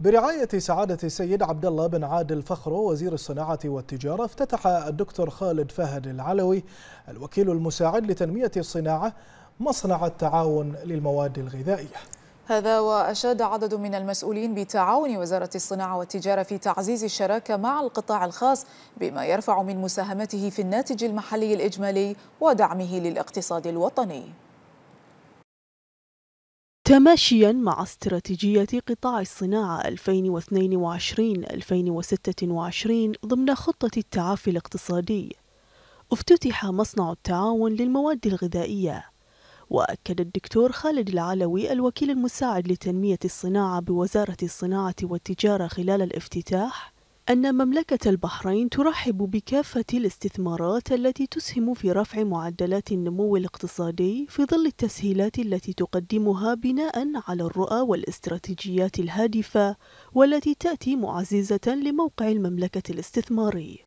برعاية سعادة السيد عبد الله بن عادل فخرو وزير الصناعة والتجارة افتتح الدكتور خالد فهد العلوي الوكيل المساعد لتنمية الصناعة مصنع التعاون للمواد الغذائية هذا وأشاد عدد من المسؤولين بتعاون وزارة الصناعة والتجارة في تعزيز الشراكة مع القطاع الخاص بما يرفع من مساهمته في الناتج المحلي الإجمالي ودعمه للاقتصاد الوطني تماشيا مع استراتيجية قطاع الصناعة 2022-2026 ضمن خطة التعافي الاقتصادي افتتح مصنع التعاون للمواد الغذائية وأكد الدكتور خالد العلوي الوكيل المساعد لتنمية الصناعة بوزارة الصناعة والتجارة خلال الافتتاح أن مملكة البحرين ترحب بكافة الاستثمارات التي تسهم في رفع معدلات النمو الاقتصادي في ظل التسهيلات التي تقدمها بناء على الرؤى والاستراتيجيات الهادفة والتي تأتي معززة لموقع المملكة الاستثماري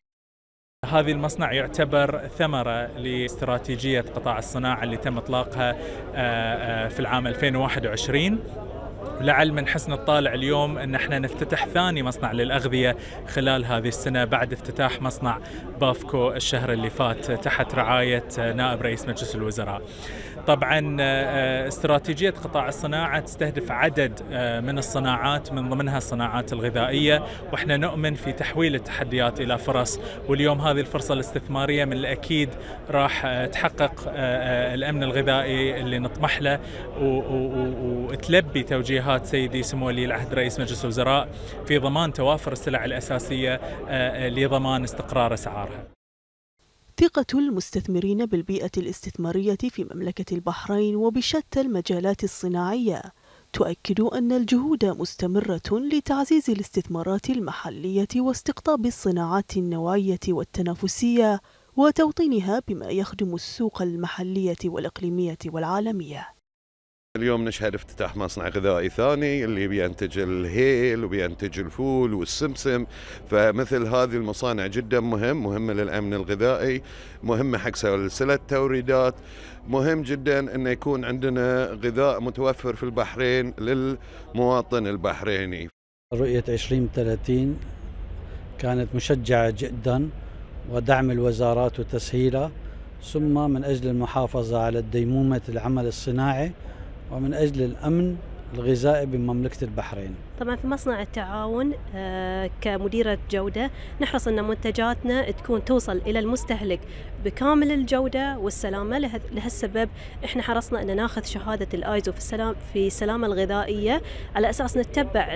هذه المصنع يعتبر ثمرة لاستراتيجية قطاع الصناعة اللي تم إطلاقها آه، آه، في العام 2021 ولعل من حسن الطالع اليوم أن احنا نفتتح ثاني مصنع للأغذية خلال هذه السنة بعد افتتاح مصنع بافكو الشهر اللي فات تحت رعاية نائب رئيس مجلس الوزراء طبعا آه، آه، استراتيجية قطاع الصناعة تستهدف عدد آه، من الصناعات من ضمنها الصناعات الغذائية واحنا نؤمن في تحويل التحديات إلى فرص واليوم هذه الفرصة الاستثمارية من الأكيد راح تحقق الأمن الغذائي اللي نطمح له وتلبي توجيه توجيهات سيدي سمو ولي العهد رئيس مجلس الوزراء في ضمان توافر السلع الأساسية آه، آه، لضمان استقرار أسعارها ثقة المستثمرين بالبيئة الاستثمارية في مملكة البحرين وبشتى المجالات الصناعية تؤكد أن الجهود مستمرة لتعزيز الاستثمارات المحلية واستقطاب الصناعات النوعية والتنافسية وتوطينها بما يخدم السوق المحلية والإقليمية والعالمية اليوم نشهد افتتاح مصنع غذائي ثاني اللي بينتج الهيل وبينتج الفول والسمسم فمثل هذه المصانع جدا مهم مهمة للأمن الغذائي مهمة حق سلسلة توريدات مهم جدا أن يكون عندنا غذاء متوفر في البحرين للمواطن البحريني رؤية 2030 كانت مشجعة جدا ودعم الوزارات وتسهيلها ثم من أجل المحافظة على ديمومة العمل الصناعي ومن أجل الأمن الغذائي بمملكة البحرين طبعا في مصنع التعاون آه، كمديرة جودة نحرص أن منتجاتنا تكون توصل إلى المستهلك بكامل الجودة والسلامة لهالسبب إحنا حرصنا أن ناخذ شهادة الآيزو في السلام في السلامة الغذائية على أساس نتبع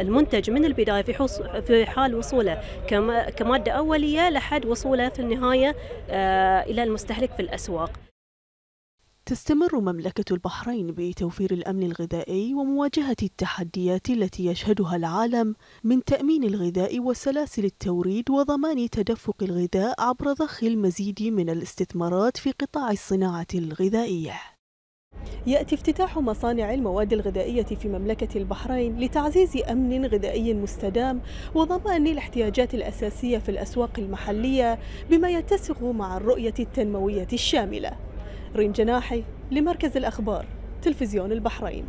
المنتج من البداية في في حال وصوله كمادة أولية لحد وصوله في النهاية آه، إلى المستهلك في الأسواق تستمر مملكة البحرين بتوفير الأمن الغذائي ومواجهة التحديات التي يشهدها العالم من تأمين الغذاء وسلاسل التوريد وضمان تدفق الغذاء عبر ضخ المزيد من الاستثمارات في قطاع الصناعة الغذائية. يأتي افتتاح مصانع المواد الغذائية في مملكة البحرين لتعزيز أمن غذائي مستدام وضمان الاحتياجات الأساسية في الأسواق المحلية بما يتسق مع الرؤية التنموية الشاملة. ريم جناحي لمركز الأخبار تلفزيون البحرين